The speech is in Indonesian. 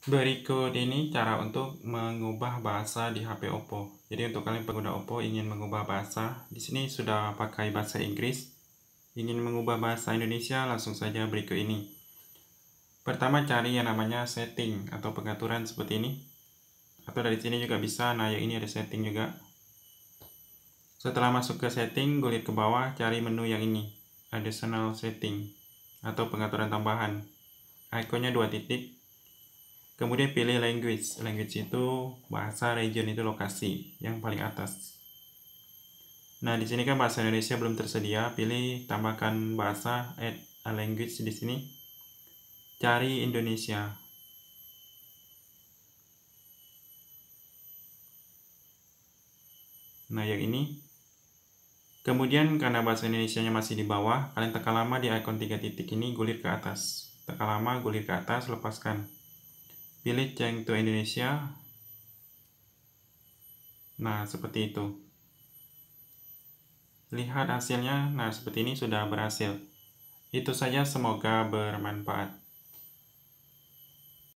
Berikut ini cara untuk mengubah bahasa di HP Oppo. Jadi untuk kalian pengguna Oppo ingin mengubah bahasa, di sini sudah pakai bahasa Inggris. Ingin mengubah bahasa Indonesia, langsung saja berikut ini. Pertama cari yang namanya setting atau pengaturan seperti ini. Atau dari sini juga bisa, nah yang ini ada setting juga. Setelah masuk ke setting, gulir ke bawah, cari menu yang ini. Additional setting atau pengaturan tambahan. Ikonnya dua titik, Kemudian pilih language. Language itu bahasa, region itu lokasi yang paling atas. Nah, di sini kan bahasa Indonesia belum tersedia, pilih tambahkan bahasa add a language di sini. Cari Indonesia. Nah, yang ini. Kemudian karena bahasa Indonesia-nya masih di bawah, kalian tekan lama di icon tiga titik ini, gulir ke atas. Tekan lama, gulir ke atas, lepaskan pilih change to Indonesia nah seperti itu lihat hasilnya nah seperti ini sudah berhasil itu saja semoga bermanfaat